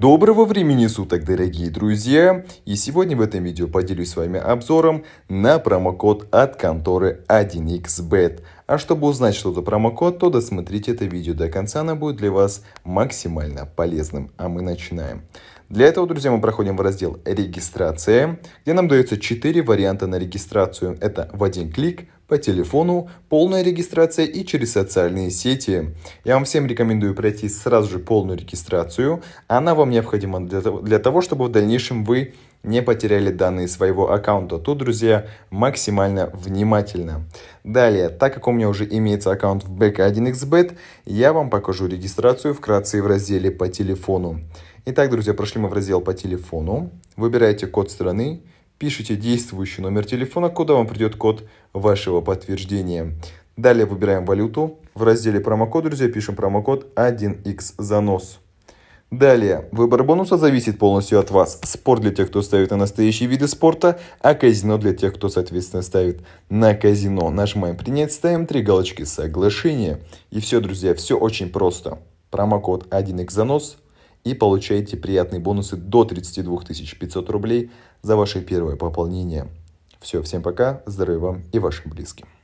Доброго времени суток, дорогие друзья! И сегодня в этом видео поделюсь с вами обзором на промокод от конторы 1xbet. А чтобы узнать, что за промокод, то досмотрите это видео до конца, оно будет для вас максимально полезным. А мы начинаем. Для этого, друзья, мы проходим в раздел «Регистрация», где нам дается 4 варианта на регистрацию. Это в один клик, по телефону, полная регистрация и через социальные сети. Я вам всем рекомендую пройти сразу же полную регистрацию. Она вам необходима для того, для того чтобы в дальнейшем вы не потеряли данные своего аккаунта. Тут, друзья, максимально внимательно. Далее, так как у меня уже имеется аккаунт в BK1xBet, я вам покажу регистрацию вкратце в разделе «По телефону». Итак, друзья, прошли мы в раздел «По телефону». Выбираете код страны, пишите действующий номер телефона, куда вам придет код вашего подтверждения. Далее выбираем валюту. В разделе промокод, друзья, пишем промокод 1x занос. Далее, выбор бонуса зависит полностью от вас. Спорт для тех, кто ставит на настоящие виды спорта, а казино для тех, кто, соответственно, ставит на казино. Нажимаем «Принять», ставим три галочки «Соглашение». И все, друзья, все очень просто. Промокод 1x занос – и получаете приятные бонусы до 32 500 рублей за ваше первое пополнение. Все, всем пока, здоровья вам и вашим близким.